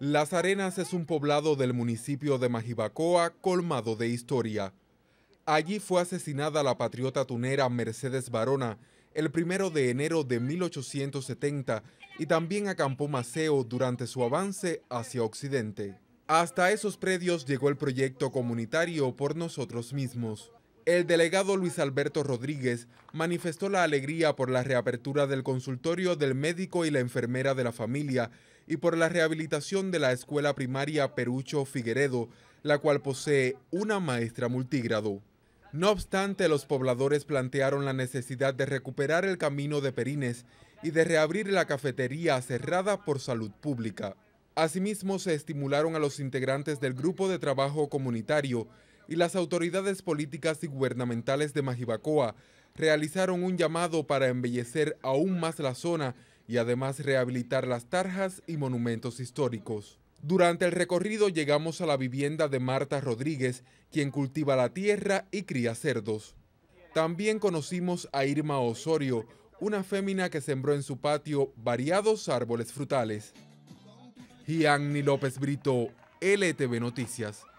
Las Arenas es un poblado del municipio de Majibacoa colmado de historia. Allí fue asesinada la patriota tunera Mercedes Barona el primero de enero de 1870 y también acampó Maceo durante su avance hacia Occidente. Hasta esos predios llegó el proyecto comunitario por nosotros mismos. El delegado Luis Alberto Rodríguez manifestó la alegría por la reapertura del consultorio del médico y la enfermera de la familia y por la rehabilitación de la escuela primaria Perucho Figueredo, la cual posee una maestra multigrado. No obstante, los pobladores plantearon la necesidad de recuperar el camino de Perines y de reabrir la cafetería cerrada por salud pública. Asimismo, se estimularon a los integrantes del grupo de trabajo comunitario y las autoridades políticas y gubernamentales de Majibacoa realizaron un llamado para embellecer aún más la zona y además rehabilitar las tarjas y monumentos históricos. Durante el recorrido llegamos a la vivienda de Marta Rodríguez, quien cultiva la tierra y cría cerdos. También conocimos a Irma Osorio, una fémina que sembró en su patio variados árboles frutales. Gianni López Brito, LTV Noticias.